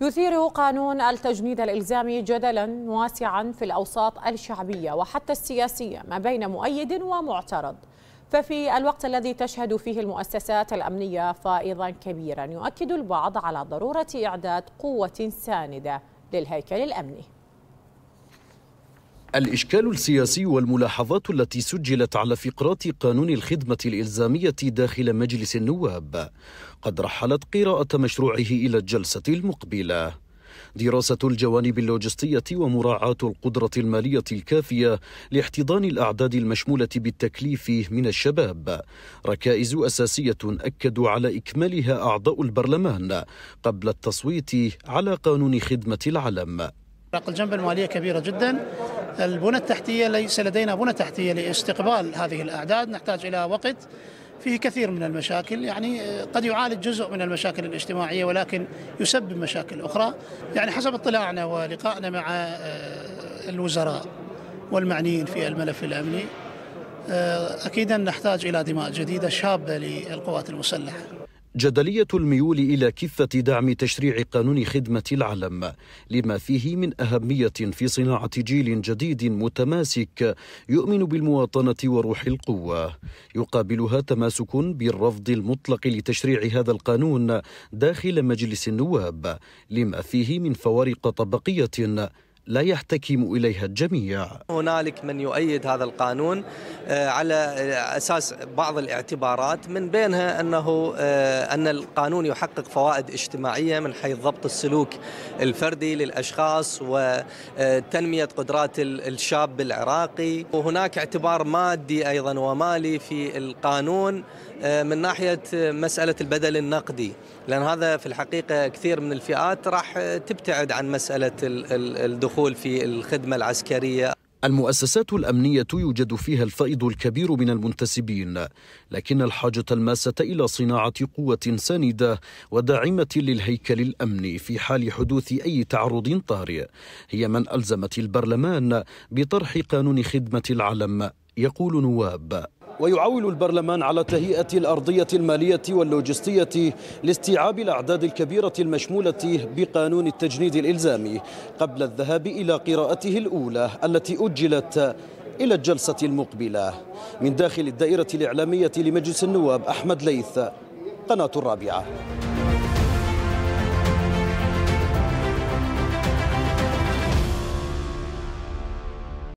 يثير قانون التجنيد الإلزامي جدلا واسعا في الأوساط الشعبية وحتى السياسية ما بين مؤيد ومعترض ففي الوقت الذي تشهد فيه المؤسسات الأمنية فائضا كبيرا يؤكد البعض على ضرورة إعداد قوة ساندة للهيكل الأمني الإشكال السياسي والملاحظات التي سجلت على فقرات قانون الخدمة الإلزامية داخل مجلس النواب قد رحلت قراءة مشروعه إلى الجلسة المقبلة دراسة الجوانب اللوجستية ومراعاة القدرة المالية الكافية لاحتضان الأعداد المشمولة بالتكليف من الشباب ركائز أساسية أكدوا على إكمالها أعضاء البرلمان قبل التصويت على قانون خدمة العلم الجنبة المالية كبيرة جدا البنى التحتية ليس لدينا بنى تحتية لاستقبال هذه الأعداد نحتاج إلى وقت فيه كثير من المشاكل يعني قد يعالج جزء من المشاكل الاجتماعية ولكن يسبب مشاكل أخرى يعني حسب اطلاعنا ولقائنا مع آه، الوزراء والمعنيين في الملف الأمني آه، أكيدا نحتاج إلى دماء جديدة شابة للقوات المسلحة جدلية الميول إلى كفه دعم تشريع قانون خدمة العلم لما فيه من أهمية في صناعة جيل جديد متماسك يؤمن بالمواطنة وروح القوة يقابلها تماسك بالرفض المطلق لتشريع هذا القانون داخل مجلس النواب لما فيه من فوارق طبقية لا يحتكم إليها الجميع هنالك من يؤيد هذا القانون آه، على أساس بعض الاعتبارات من بينها أنه آه، أن القانون يحقق فوائد اجتماعية من حيث ضبط السلوك الفردي للأشخاص وتنمية آه، قدرات الشاب العراقي وهناك اعتبار مادي أيضا ومالي في القانون من ناحية مسألة البدل النقدي لأن هذا في الحقيقة كثير من الفئات راح تبتعد عن مسألة الدخول الدخول في الخدمة العسكرية المؤسسات الأمنية يوجد فيها الفائض الكبير من المنتسبين لكن الحاجة الماسة إلى صناعة قوة ساندة وداعمة للهيكل الأمني في حال حدوث أي تعرض طارئ هي من ألزمت البرلمان بطرح قانون خدمة العلم يقول نواب ويعول البرلمان على تهيئة الأرضية المالية واللوجستية لاستيعاب الأعداد الكبيرة المشمولة بقانون التجنيد الإلزامي قبل الذهاب إلى قراءته الأولى التي أجلت إلى الجلسة المقبلة من داخل الدائرة الإعلامية لمجلس النواب أحمد ليث قناة الرابعة